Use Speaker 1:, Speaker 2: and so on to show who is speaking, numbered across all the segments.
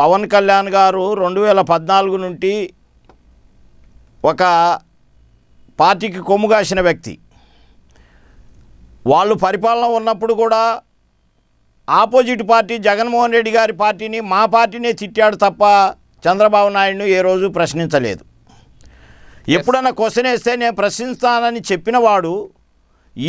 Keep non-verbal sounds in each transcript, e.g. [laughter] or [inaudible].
Speaker 1: పవన్ కళ్యాణ్ గారు రెండు వేల పద్నాలుగు నుండి ఒక పార్టీకి కొమ్ముగాసిన వ్యక్తి వాళ్ళు పరిపాలన ఉన్నప్పుడు కూడా ఆపోజిట్ పార్టీ జగన్మోహన్ రెడ్డి గారి పార్టీని మా పార్టీనే తిట్టాడు తప్ప చంద్రబాబు నాయుడును ఏ రోజు ప్రశ్నించలేదు ఎప్పుడన్నా క్వశ్చన్ వేస్తే నేను ప్రశ్నిస్తానని చెప్పినవాడు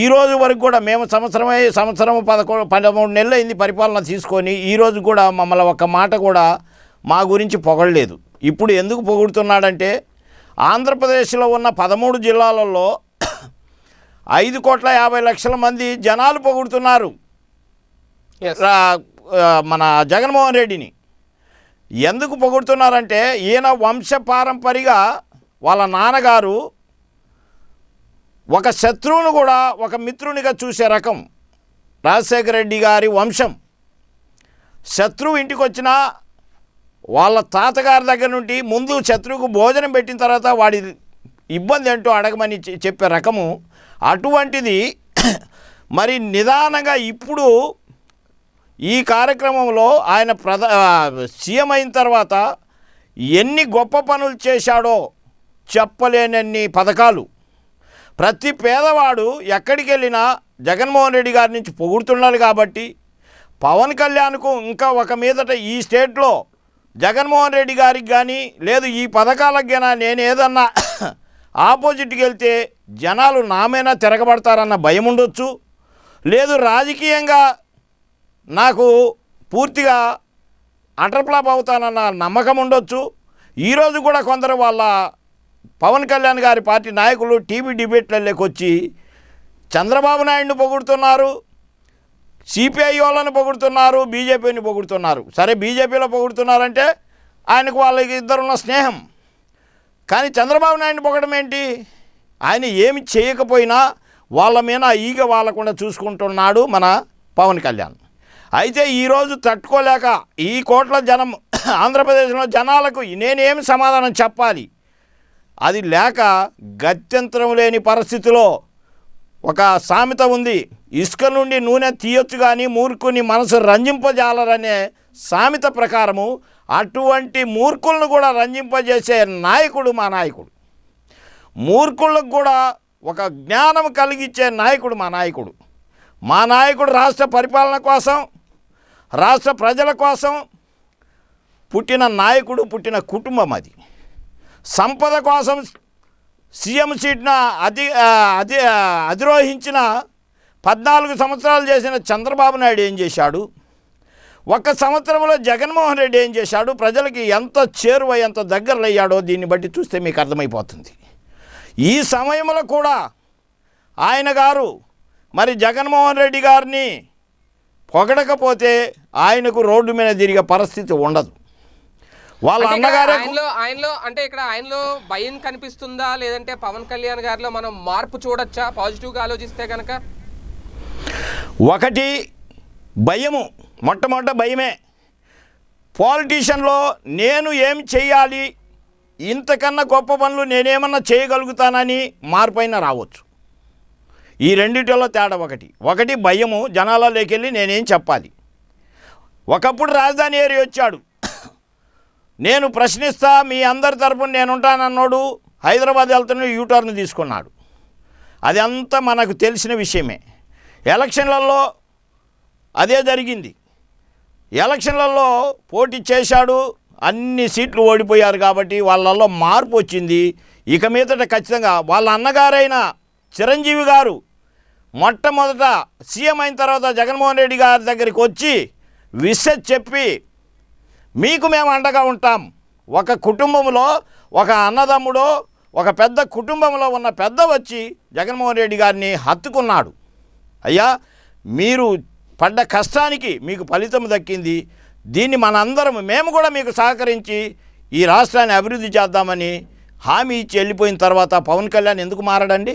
Speaker 1: ఈ రోజు వరకు కూడా మేము సంవత్సరమై సంవత్సరం పదకొండు పదమూడు నెలలు అయింది పరిపాలన తీసుకొని ఈరోజు కూడా మమ్మల్ని ఒక మాట కూడా మా గురించి పొగడలేదు ఇప్పుడు ఎందుకు పొగుడుతున్నాడంటే ఆంధ్రప్రదేశ్లో ఉన్న పదమూడు జిల్లాలలో ఐదు కోట్ల యాభై లక్షల మంది జనాలు పొగుడుతున్నారు మన జగన్మోహన్ రెడ్డిని ఎందుకు పొగుడుతున్నారంటే ఈయన వంశపారంపరిగా వాళ్ళ నాన్నగారు ఒక శత్రువును కూడా ఒక మిత్రునిగా చూసే రకం రాజశేఖర రెడ్డి గారి వంశం శత్రువు ఇంటికి వచ్చినా వాళ్ళ తాతగారి దగ్గర నుండి ముందు శత్రువుకు భోజనం పెట్టిన తర్వాత వాడి ఇబ్బంది ఏంటో అడగమని చెప్పే రకము అటువంటిది [clears throat] మరి నిదానంగా ఇప్పుడు ఈ కార్యక్రమంలో ఆయన ప్రధా సీఎం అయిన తర్వాత ఎన్ని గొప్ప పనులు చేశాడో చెప్పలేనన్ని పథకాలు ప్రతి పేదవాడు ఎక్కడికి వెళ్ళినా జగన్మోహన్ రెడ్డి గారి నుంచి పొగుడుతున్నాడు కాబట్టి పవన్ కళ్యాణ్కు ఇంకా ఒక మీదట ఈ స్టేట్లో జగన్మోహన్ రెడ్డి గారికి కానీ లేదు ఈ పథకాలకు కానీ నేను ఏదన్నా [coughs] ఆపోజిట్కి వెళ్తే జనాలు నామైనా తిరగబడతారన్న భయం ఉండొచ్చు లేదు రాజకీయంగా నాకు పూర్తిగా అటర్ప్లాప్ అవుతానన్న నమ్మకం ఉండొచ్చు ఈరోజు కూడా కొందరు వాళ్ళ పవన్ కళ్యాణ్ గారి పార్టీ నాయకులు టీవీ డిబేట్లలోకి వచ్చి చంద్రబాబు నాయుడుని పొగుడుతున్నారు సిపిఐ వాళ్ళని పొగుడుతున్నారు బీజేపీని పొగుడుతున్నారు సరే బీజేపీలో పొగుడుతున్నారంటే ఆయనకు వాళ్ళకి ఇద్దరున్న స్నేహం కానీ చంద్రబాబు నాయుడు పొగడం ఏంటి ఆయన ఏమి చేయకపోయినా వాళ్ళ మీద ఈగ వాళ్ళకుండా చూసుకుంటున్నాడు మన పవన్ కళ్యాణ్ అయితే ఈరోజు తట్టుకోలేక ఈ కోట్ల జనం ఆంధ్రప్రదేశ్లో జనాలకు నేనేమి సమాధానం చెప్పాలి అది లేక గత్యంతరం లేని పరిస్థితిలో ఒక సామెత ఉంది ఇసుక నుండి నూనె తీయొచ్చు కానీ మూర్ఖుని మనసు రంజింపజాలరనే సామెత ప్రకారము అటువంటి మూర్ఖులను కూడా రంజింపజేసే నాయకుడు మా నాయకుడు మూర్ఖులకు కూడా ఒక జ్ఞానం కలిగించే నాయకుడు మా నాయకుడు మా నాయకుడు రాష్ట్ర పరిపాలన కోసం రాష్ట్ర ప్రజల కోసం పుట్టిన నాయకుడు పుట్టిన కుటుంబం అది సంపద కోసం సీఎం సీట్న అధి అధి అధిరోహించిన పద్నాలుగు సంవత్సరాలు చేసిన చంద్రబాబు నాయుడు ఏం చేశాడు ఒక సంవత్సరంలో జగన్మోహన్ రెడ్డి ఏం చేశాడు ప్రజలకి ఎంత చేరువ ఎంత దగ్గరలయ్యాడో దీన్ని బట్టి చూస్తే మీకు అర్థమైపోతుంది ఈ సమయంలో కూడా ఆయన గారు మరి జగన్మోహన్ రెడ్డి గారిని పొగడకపోతే ఆయనకు రోడ్డు మీద తిరిగే పరిస్థితి ఉండదు వాళ్ళ అన్నగారే ఆయనలో అంటే ఇక్కడ ఆయనలో భయం కనిపిస్తుందా లేదంటే పవన్ కళ్యాణ్ గారిలో మనం మార్పు చూడొచ్చా పాజిటివ్గా ఆలోచిస్తే కనుక ఒకటి భయము మొట్టమొదట భయమే పాలిటీషియన్లో నేను ఏం చేయాలి ఇంతకన్నా గొప్ప పనులు నేనేమన్నా చేయగలుగుతానని మార్పైన రావచ్చు ఈ రెండిటిలో తేడా ఒకటి ఒకటి భయము జనాలలోకి వెళ్ళి నేనేం చెప్పాలి ఒకప్పుడు రాజధాని ఏరి వచ్చాడు నేను ప్రశ్నిస్తా మీ అందరి తరపున నేనుంటానన్నాడు హైదరాబాద్ వెళ్తున్న యూటర్న్ తీసుకున్నాడు అది అంతా మనకు తెలిసిన విషయమే ఎలక్షన్లలో అదే జరిగింది ఎలక్షన్లలో పోటీ చేశాడు అన్ని సీట్లు ఓడిపోయారు కాబట్టి వాళ్ళల్లో మార్పు వచ్చింది ఇక మీదట ఖచ్చితంగా వాళ్ళ అన్నగారైన చిరంజీవి గారు మొట్టమొదట సీఎం అయిన తర్వాత జగన్మోహన్ రెడ్డి గారి దగ్గరికి వచ్చి విసెస్ చెప్పి మీకు మేము అండగా ఉంటాం ఒక కుటుంబంలో ఒక అన్నదమ్ముడో ఒక పెద్ద కుటుంబంలో ఉన్న పెద్ద వచ్చి జగన్మోహన్ రెడ్డి గారిని హత్తుకున్నాడు అయ్యా మీరు పడ్డ కష్టానికి మీకు ఫలితం దక్కింది దీన్ని మనందరం మేము కూడా మీకు సహకరించి ఈ రాష్ట్రాన్ని అభివృద్ధి చేద్దామని హామీ ఇచ్చి వెళ్ళిపోయిన తర్వాత పవన్ కళ్యాణ్ ఎందుకు మారడండి